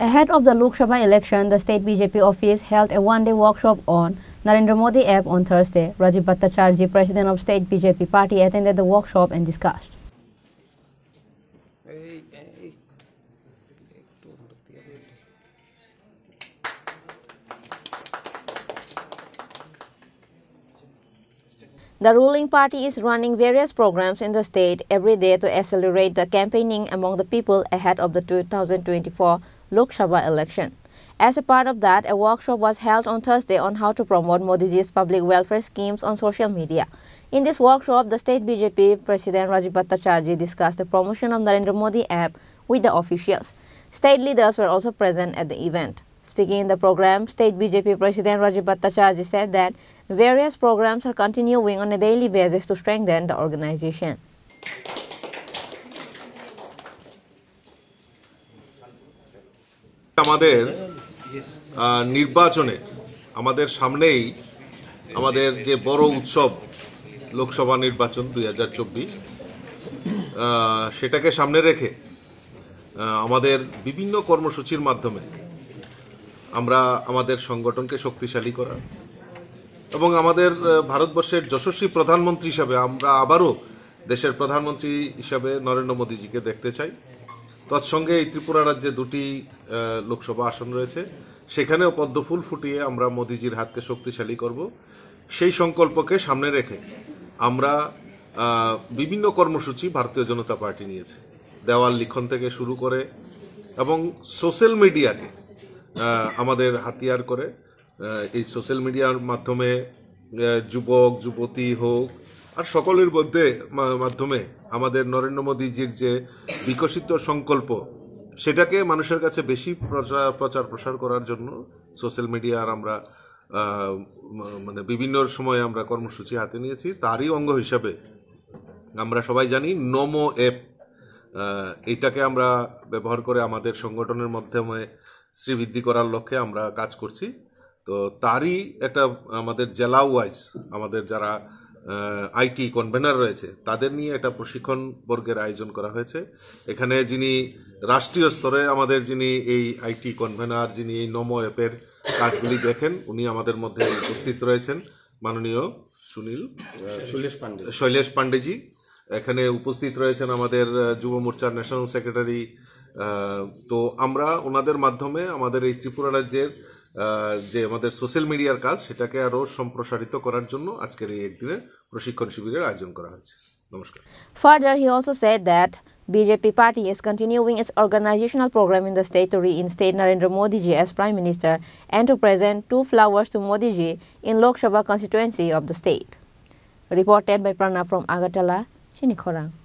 Ahead of the Lok Sabha election, the state BJP office held a one-day workshop on Narendra Modi app on Thursday. Rajiv Bhattacharji, president of state BJP party, attended the workshop and discussed. The ruling party is running various programs in the state every day to accelerate the campaigning among the people ahead of the 2024 Lok Sabha election. As a part of that, a workshop was held on Thursday on how to promote Modi's public welfare schemes on social media. In this workshop, the state BJP President Rajiv Bhattacharjee discussed the promotion of Narendra Modi app with the officials. State leaders were also present at the event. Speaking in the program, State BJP President Rajiv Bhattacharjee said that various programs are continuing on a daily basis to strengthen the organization. আমাদের নির্বাচনে আমাদের সামনেই আমাদের যে বড় উৎসব লোকসভা নির্বাচন দুই হাজার সেটাকে সামনে রেখে আমাদের বিভিন্ন কর্মসূচির মাধ্যমে আমরা আমাদের সংগঠনকে শক্তিশালী করা এবং আমাদের ভারতবর্ষের যশস্বী প্রধানমন্ত্রী হিসাবে আমরা আবারও দেশের প্রধানমন্ত্রী হিসাবে নরেন্দ্র মোদীজিকে দেখতে চাই তৎসঙ্গে এই ত্রিপুরা রাজ্যে দুটি লোকসভা আসন রয়েছে সেখানেও পদ্মফুল ফুটিয়ে আমরা মোদিজির হাতকে শক্তিশালী করব সেই সংকল্পকে সামনে রেখে আমরা বিভিন্ন কর্মসূচি ভারতীয় জনতা পার্টি নিয়েছে দেওয়াল লিখন থেকে শুরু করে এবং সোশ্যাল মিডিয়াকে আমাদের হাতিয়ার করে এই সোশ্যাল মিডিয়ার মাধ্যমে যুবক যুবতী হোক আর সকলের মধ্যে মাধ্যমে আমাদের নরেন্দ্র মোদীজির যে বিকশিত সংকল্প সেটাকে মানুষের কাছে বেশি প্রচার প্রসার করার জন্য সোশ্যাল মিডিয়ার আমরা মানে বিভিন্ন সময়ে আমরা কর্মসূচি হাতে নিয়েছি তারই অঙ্গ হিসাবে আমরা সবাই জানি নমো অ্যাপ এটাকে আমরা ব্যবহার করে আমাদের সংগঠনের মাধ্যমে শ্রীবৃদ্ধি করার লক্ষ্যে আমরা কাজ করছি তো তারই একটা আমাদের জেলা ওয়াইজ আমাদের যারা আইটি কনভেনার রয়েছে তাদের নিয়ে একটা প্রশিক্ষণ বর্গের আয়োজন করা হয়েছে এখানে যিনি রাষ্ট্রীয় স্তরে আমাদের যিনি এই আইটি কনভেনার যিনি এই নমো অ্যাপের কাজগুলি দেখেন উনি আমাদের মধ্যে উপস্থিত রয়েছেন মাননীয় সুনীল শৈলেশ পাণ্ডে শৈলেশ পান্ডেজি এখানে উপস্থিত রয়েছেন আমাদের যুব মোর্চার ন্যাশনাল সেক্রেটারি তো আমরা ওনাদের মাধ্যমে আমাদের এই ত্রিপুরা রাজ্যের যে আমাদের সোশ্যাল মিডিয়ার কাজ সেটাকে আরও সম্প্রসারিত করার জন্য আজকের এই একদিনের প্রশিক্ষণ শিবিরের আয়োজন করা হয়েছে নমস্কার further he also said that BJP party is continuing its organizational program in the state to reinstate Narendra Modi ji as Prime Minister and to present two flowers to Modi ji in Lok Sabha constituency of the state. Reported by Prana from Agatala, Chinikhorang.